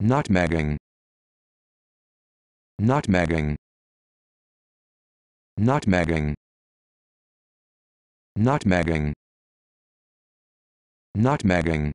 nutmegging nutmegging nutmegging nutmegging nutmegging